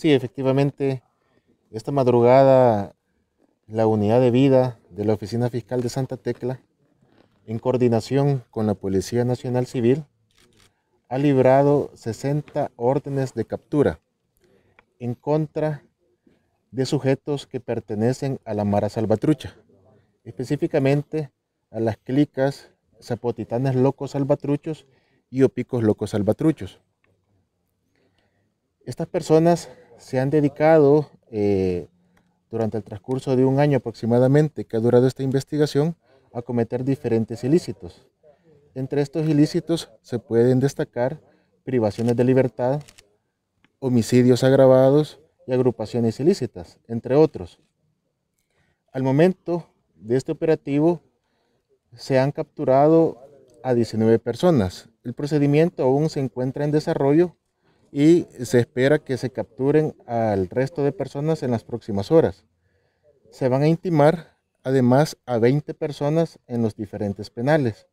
Sí, efectivamente, esta madrugada la unidad de vida de la Oficina Fiscal de Santa Tecla, en coordinación con la Policía Nacional Civil, ha librado 60 órdenes de captura en contra de sujetos que pertenecen a la Mara Salvatrucha, específicamente a las clicas Zapotitanes locos salvatruchos y opicos locos salvatruchos. Estas personas se han dedicado eh, durante el transcurso de un año aproximadamente que ha durado esta investigación a cometer diferentes ilícitos. Entre estos ilícitos se pueden destacar privaciones de libertad, homicidios agravados y agrupaciones ilícitas, entre otros. Al momento de este operativo se han capturado a 19 personas. El procedimiento aún se encuentra en desarrollo y se espera que se capturen al resto de personas en las próximas horas. Se van a intimar además a 20 personas en los diferentes penales.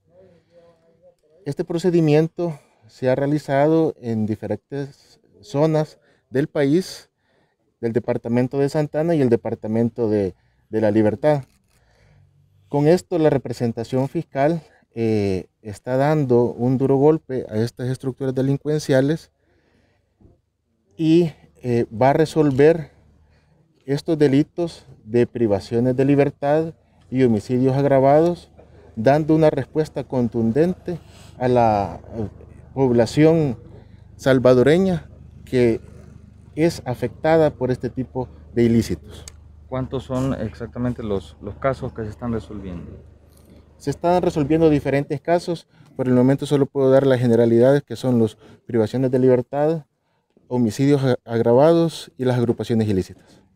Este procedimiento se ha realizado en diferentes zonas del país, del departamento de Santana y el departamento de, la Libertad. Con esto la representación fiscal eh, está dando un duro golpe a estas estructuras delincuenciales y eh, va a resolver estos delitos de privaciones de libertad y homicidios agravados, dando una respuesta contundente a la eh, población salvadoreña que es afectada por este tipo de ilícitos. ¿Cuántos son exactamente los, los casos que se están resolviendo? Se están resolviendo diferentes casos, por el momento solo puedo dar las generalidades que son los privaciones de libertad, homicidios agravados y las agrupaciones ilícitas.